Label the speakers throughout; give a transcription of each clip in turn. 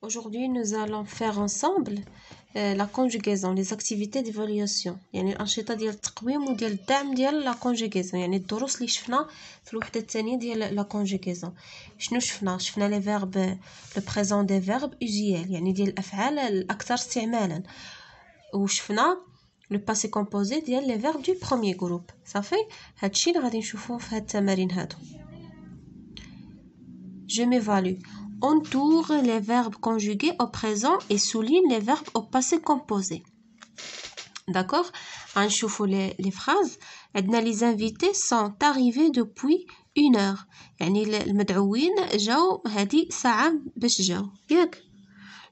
Speaker 1: Aujourd'hui, nous allons faire ensemble euh, la conjugaison, les activités d'évaluation. Il y a un chita de l'équipement ou de de la conjugaison. Il y a des cours qui sont faits dans de la conjugaison. Je nous fais les verbes, le présent des verbes usuels. Il y a des affaires, l'acteur s'y Ou je fais le passé composé des verbes du premier groupe. Ça fait, je vais vous faire un chita de Je m'évalue. On entoure les verbes conjugués au présent et souligne les verbes au passé composé. D'accord On les, phrases. les invités sont arrivés depuis une heure. يعني المدعوين جاو هذه ساعة باش جاو ياك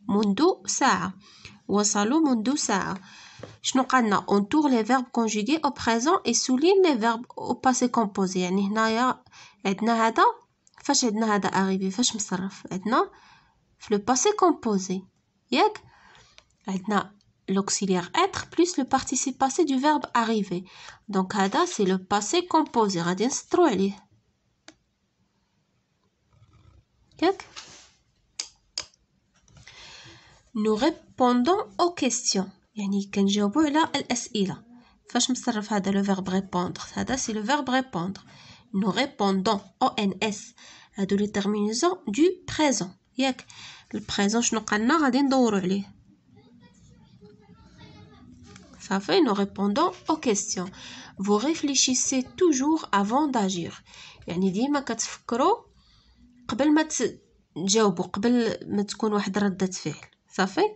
Speaker 1: منذ ساعة وصلوا منذ ساعة شنو les verbes conjugués au présent et souligne les verbes au passé composé يعني فاش عندنا هذا أغيبي فاش مصرف عندنا في لو باسي كومبوزي ياك عندنا l'auxiliaire être plus le participe passé du verbe arriver. Donc, hada c'est le passé composé. Radien, نسطرو عليه. Nous répondons aux questions. elle كنجاوبو على الأسئلة. فاش مصرف hada, le verbe répondre Hada, c'est le verbe répondre nous répondons ONS هادو لي présent. دو présent. ياك البريزون شنو قالنا غادي ندورو Ça fait, nous répondons aux questions vous réfléchissez toujours avant d'agir يعني ديما كتفكروا قبل ما تجاوبوا قبل ما تكون واحد ردة فعل صافي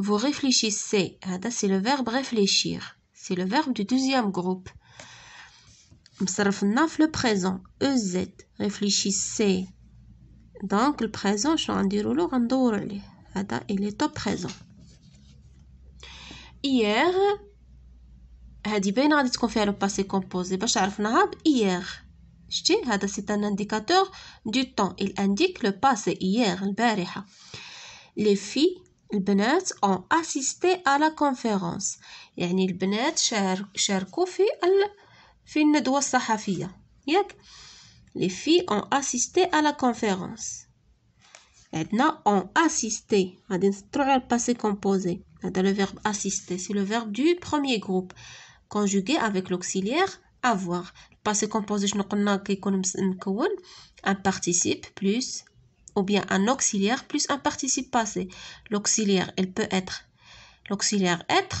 Speaker 1: vous réfléchissez هذا سي لو فيرب réfléchir c'est le verbe du deuxième groupe vous le présent. E, Z. Réfléchissez. Donc, le présent, je vais le dire, je vais le dire. Il est au présent. Hier. C'est bien, on va se confier à le passé composé. Vous savez, on hier. Vous savez, c'est un indicateur du temps. Il indique le passé hier, l'hier Les filles, les filles, ont assisté à la conférence. C'est-à-dire, les filles ont assisté à la conférence les filles ont assisté à la conférence عندنا ont assisté غادي le passé composé le verbe assister c'est le verbe du premier groupe conjugué avec l'auxiliaire avoir le passé composé شنو قلنا كيكون مكون un participe plus ou bien un auxiliaire plus un participe passé l'auxiliaire elle peut être l'auxiliaire être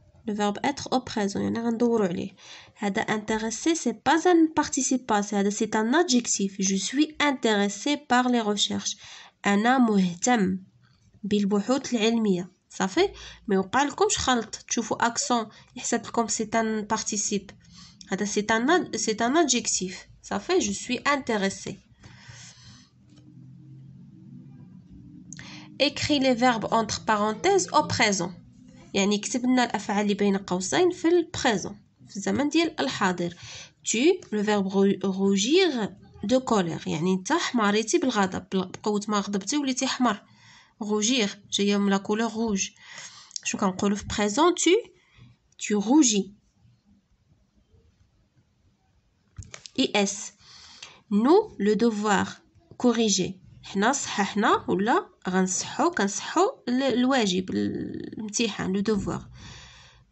Speaker 1: le verbe être au présent يعني un عليه intéressé c'est pas un participe c'est un adjectif je suis intéressé par les recherches ça مهتم بالبحوث on صافي comme je لكمش خلط تشوفوا اكسون يحسب لكم c'est un participe هذا سي c'est un adjectif. Ça fait, je suis intéressé. écris les verbes entre parenthèses au présent يعني كتب لنا الافعال اللي بين قوسين في البريزون في الزمن ديال الحاضر tu لو فيرب روجير دو كولير يعني انت حمريتي بالغضب بقوه ما غضبتي وليتي حمر روجير جايه من لا كولور روج شنو كنقولوا في بريزون tu tu rougis اس Nous, le devoir corriger. حنا صححنا ولا غنصحو كنصحو الواجب الامتحان لو دوفوار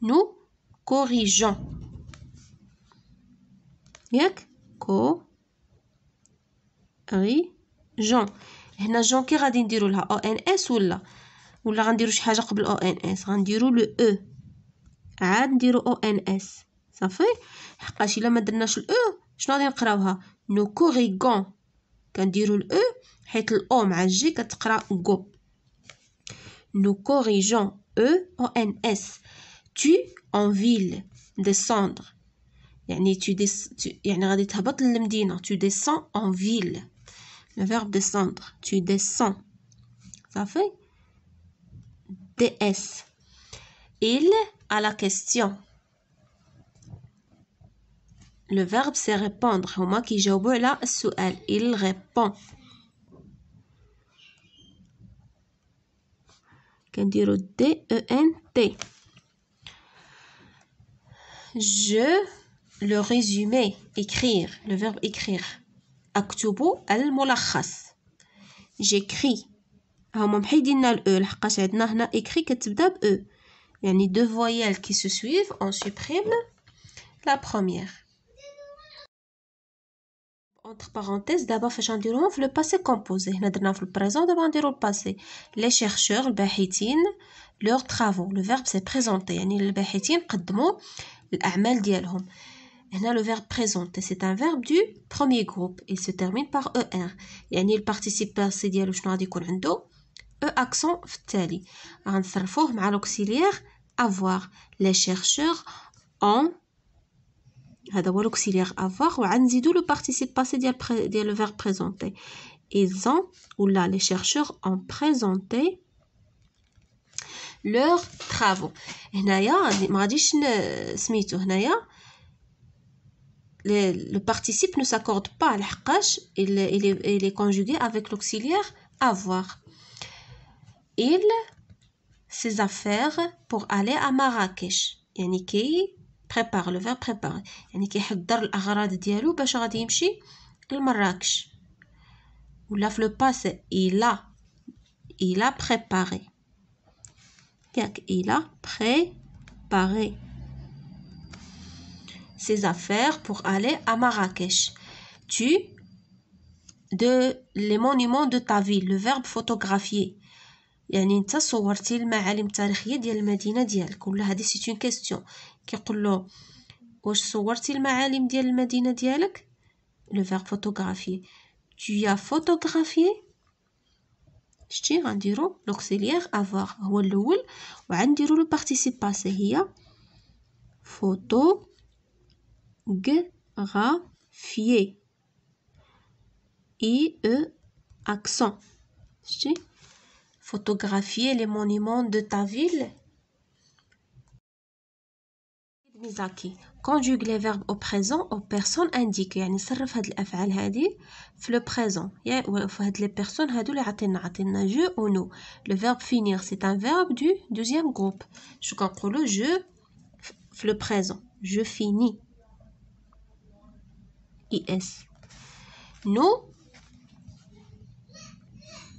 Speaker 1: نو كوريجون ياك كو ري جون هنا جون كي غادي نديرو لها او ان اس ولا ولا غنديرو شي حاجه قبل او ان اس غنديرو لو او e. عاد نديرو او ان اس صافي حقاش الا ما درناش الاو e، شنو غادي نقراوها نو كوريغون كنديرو الاو e، حيت مع Nous corrigeons E O N S tu en ville descendre يعني tu, tu descends en ville le verbe descendre tu descends ça fait DS il a la question le verbe c'est répondre هما كيجاوبوا sous السؤال il répond E, Je, le résumé, écrire, le verbe écrire. al J'écris. écrit deux voyelles qui se suivent on supprime la première entre parenthèses d'abord faisant du dirouf le passé composé on a dit le présent d'abord on le passé les chercheurs bahitin leur travaux le verbe s'est présenté Les البحثين قدموا الاعمال ديالهم هنا le verbe présenté c'est un verbe du premier groupe il se termine par er يعني le participe passé ديالو شنو غادي يكون e accent En التالي forme, à l'auxiliaire avoir les chercheurs ont هذا هو l'auxiliaire avoir وعنزيدو le participe passé ديال ديال le verbe présenter ils ont ou là les chercheurs ont présenté leurs travaux Hnaya, le participe ne s'accorde pas à il, il, est, il conjugué avec l'auxiliaire avoir il ses affaires pour aller à Marrakech et بريبار لو فير بريبار يعني كيحضر الاغراض ديالو باش غادي يمشي لمراكش ولا في لو باسي الى الى بريباري Il a préparé ses affaires pour aller à Marrakech. Tu de les monuments de ta ville, le verbe photographier. يعني انت صورتي المعالم التاريخيه ديال المدينه ديالك ولا هذه سيت اون كيستيون كيقول له واش صورتي المعالم ديال المدينه ديالك لو فيغ فوتوغرافي tu as photographié شتي غنديرو لوكسيليير افوار هو الاول وعنديرو لو بارتيسيپ باسي هي فوتو فيي اي او اكسون شتي photographier les monuments de ta ville Conjugue les verbes au présent aux personnes indiquées le présent Les personnes le verbe finir c'est un verbe du deuxième groupe Je le je jeu. le présent je finis is nous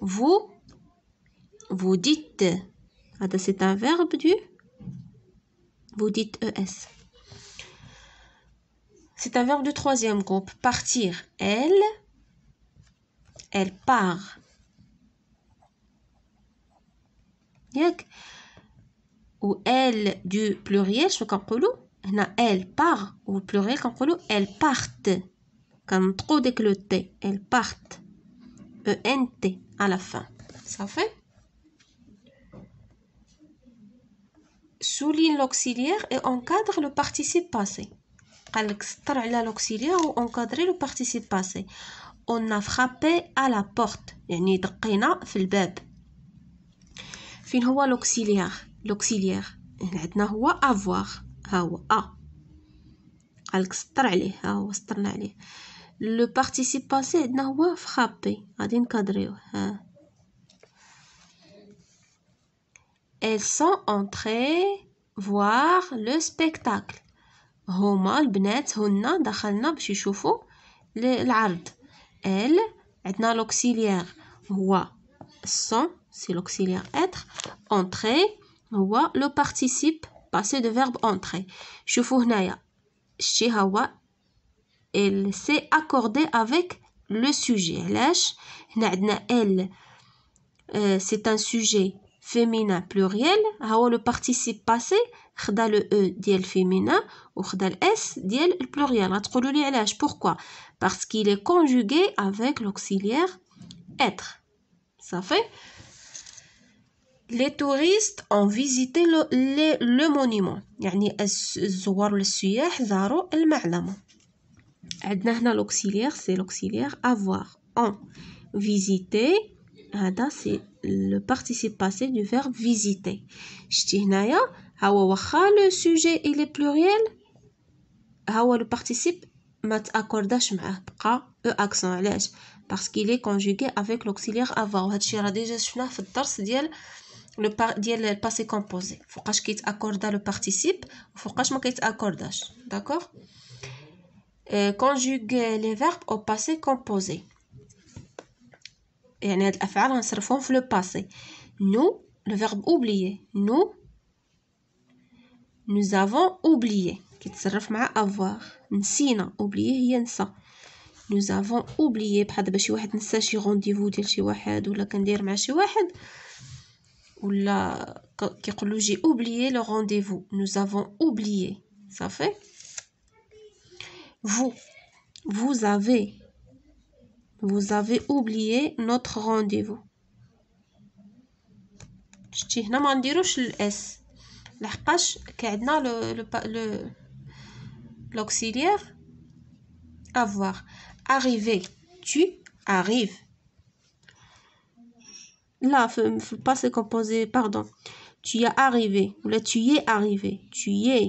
Speaker 1: Vous, vous dites. C'est un verbe du. Vous dites ES. C'est un verbe du troisième groupe. Partir. Elle. Elle part. Ou elle du pluriel, je elle part. Ou pluriel, elle part. Comme trop décloté. Elle part. E-N-T à la fin. Ça fait Souligne l'auxiliaire et encadre le participe passé. l'auxiliaire ou encadrer le participe passé. On a frappé à la porte. fil l'auxiliaire l'auxiliaire عندنا هو avoir ها a ا قالك سطر عليه ها هو le participe passé n'a pas frappé. à hein. Elles sont entrées voir le spectacle. Homa l'bnet hunna dakhalna bach yichoufou l'ard. Elle, etna l'auxiliaire, wa son, c'est l'auxiliaire être, entrée, wa le participe passé de verbe entrer. Chufou hnaya, elle s'est accordée avec le sujet. elle, euh, c'est un sujet féminin pluriel. Le participe passé, le E ديال féminin ou خدا le S ديال pluriel. Pourquoi Parce qu'il est conjugué avec l'auxiliaire être. Ça fait les touristes ont visité le, le monument. يعني الزوار والسياح زاروا المعلم on a ici l'auxiliaire, c'est l'auxiliaire « avoir ».« Visiter », c'est le participe passé du verbe « visiter ». Je dis ici, si le sujet est le pluriel, le participe ne s'accorde pas avec l'accent « avoir ». Parce qu'il est conjugué avec l'auxiliaire « avoir ». Cette chose-là, on l'a déjà vu dans le texte du passé composé. Il faut le participe s'accorde ou qu'il D'accord euh, conjuguer les verbes au passé composé. Et on a des affaires dans le passé. Nous, le verbe oublier. Nous, nous avons oublié. Qui se refait à avoir. N'sina, oublier, yen ça. Nous avons oublié. Pas de bâche ou had, oublié chi rendez-vous, tel chi wahad, ou la kandir qui j'ai oublié le rendez-vous. Nous avons oublié. Ça fait? Vous, vous avez, vous avez oublié notre rendez-vous. pas هنا le S. l'auxiliaire. avoir arrivé tu arrives là pas se composé pardon tu y as arrivé tu y es arrivé tu y es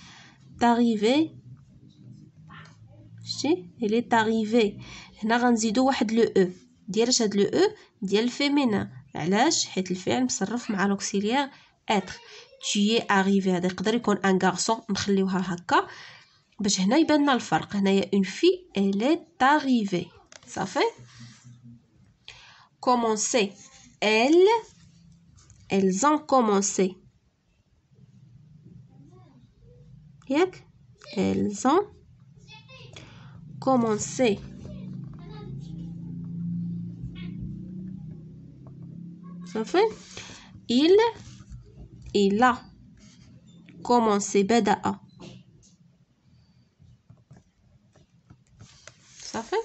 Speaker 1: arrivée elle il est arrivé هنا غنزيدو واحد لو او ديال اش هاد لو او ديال الفيمينان علاش حيت الفعل مصرف مع لوكسيليير اتر garçon اريفي هذا يقدر يكون ان غارسون نخليوها هكا باش هنا يبان الفرق هنايا اون في صافي elles ont commencé Elles ont commencé. Ça fait. Il a commencé. Bédaha. Ça fait.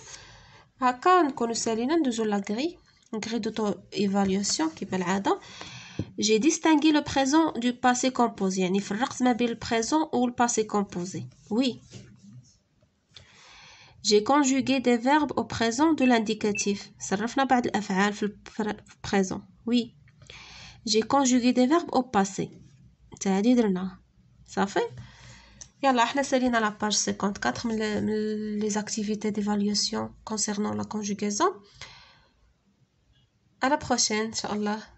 Speaker 1: A quand nous sommes dans la grille, la grille d'auto-évaluation qui est belle à j'ai distingué le présent du passé composé يعني faut le présent ou le passé composé oui j'ai conjugué des verbes au présent de l'indicatif le présent oui j'ai conjugué des verbes au passé ça هادي Ça fait يلا احنا سالينا la page 54 les activités d'évaluation concernant la conjugaison à la prochaine inshallah.